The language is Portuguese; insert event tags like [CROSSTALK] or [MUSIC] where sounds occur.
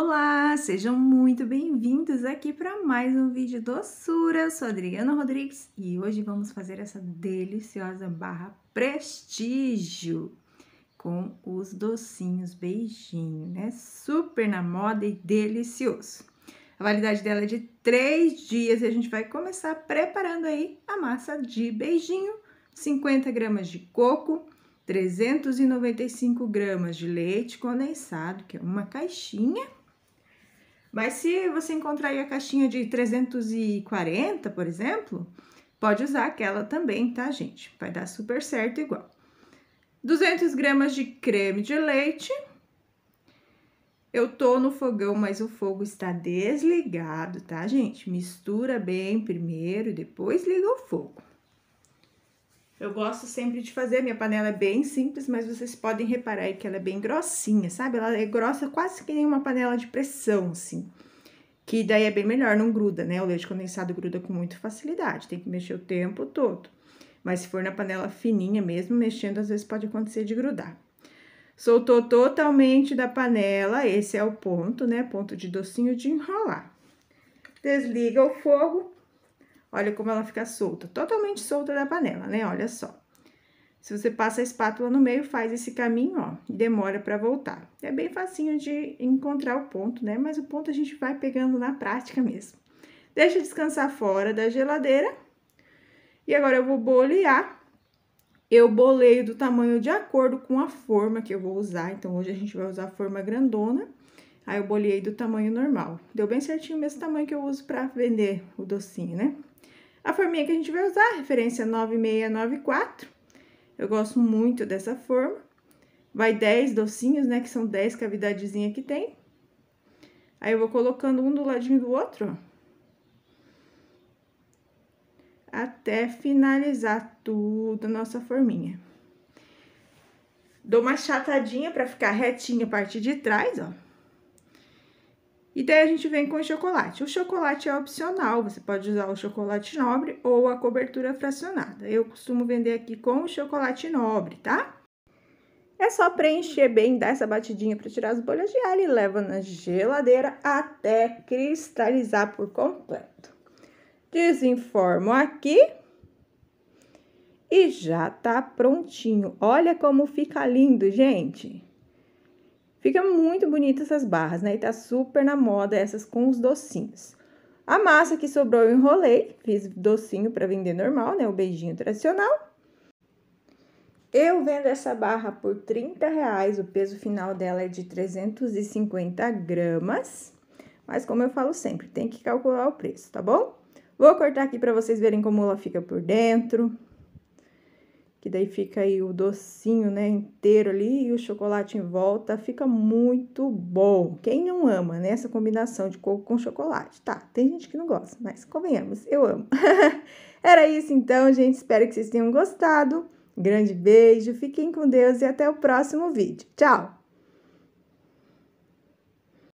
Olá, sejam muito bem-vindos aqui para mais um vídeo doçura. Eu sou Adriana Rodrigues e hoje vamos fazer essa deliciosa barra prestígio com os docinhos beijinho, né? Super na moda e delicioso. A validade dela é de três dias e a gente vai começar preparando aí a massa de beijinho, 50 gramas de coco, 395 gramas de leite condensado, que é uma caixinha, mas se você encontrar aí a caixinha de 340, por exemplo, pode usar aquela também, tá, gente? Vai dar super certo igual. 200 gramas de creme de leite. Eu tô no fogão, mas o fogo está desligado, tá, gente? Mistura bem primeiro e depois liga o fogo. Eu gosto sempre de fazer, minha panela é bem simples, mas vocês podem reparar aí que ela é bem grossinha, sabe? Ela é grossa quase que nem uma panela de pressão, assim. Que daí é bem melhor, não gruda, né? O leite condensado gruda com muita facilidade, tem que mexer o tempo todo. Mas se for na panela fininha mesmo, mexendo, às vezes pode acontecer de grudar. Soltou totalmente da panela, esse é o ponto, né? Ponto de docinho de enrolar. Desliga o fogo Olha como ela fica solta, totalmente solta da panela, né? Olha só. Se você passa a espátula no meio, faz esse caminho, ó, e demora para voltar. É bem facinho de encontrar o ponto, né? Mas o ponto a gente vai pegando na prática mesmo. Deixa descansar fora da geladeira. E agora eu vou bolear. Eu boleio do tamanho de acordo com a forma que eu vou usar. Então, hoje a gente vai usar a forma grandona. Aí eu boleei do tamanho normal. Deu bem certinho o mesmo tamanho que eu uso para vender o docinho, né? A forminha que a gente vai usar, referência 9694. Eu gosto muito dessa forma. Vai 10 docinhos, né? Que são 10 cavidadezinhas que tem. Aí eu vou colocando um do ladinho do outro, ó. Até finalizar tudo a nossa forminha. Dou uma chatadinha pra ficar retinha a parte de trás, ó. E daí a gente vem com o chocolate. O chocolate é opcional, você pode usar o chocolate nobre ou a cobertura fracionada. Eu costumo vender aqui com o chocolate nobre, tá? É só preencher bem, dar essa batidinha para tirar as bolhas de alho e leva na geladeira até cristalizar por completo. Desenformo aqui e já tá prontinho. Olha como fica lindo, gente! Fica muito bonita essas barras, né? E tá super na moda essas com os docinhos. A massa que sobrou eu enrolei, fiz docinho para vender normal, né? O beijinho tradicional. Eu vendo essa barra por 30 reais, o peso final dela é de 350 gramas. Mas como eu falo sempre, tem que calcular o preço, tá bom? Vou cortar aqui para vocês verem como ela fica por dentro que daí fica aí o docinho, né, inteiro ali e o chocolate em volta, fica muito bom. Quem não ama, né, essa combinação de coco com chocolate? Tá, tem gente que não gosta, mas convenhamos, eu amo. [LAUGHS] Era isso então, gente, espero que vocês tenham gostado. Grande beijo, fiquem com Deus e até o próximo vídeo. Tchau!